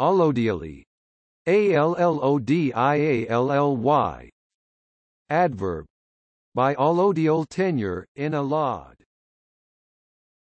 Allodially. A-L-L-O-D-I-A-L-L-Y. Adverb. By allodial tenure, in a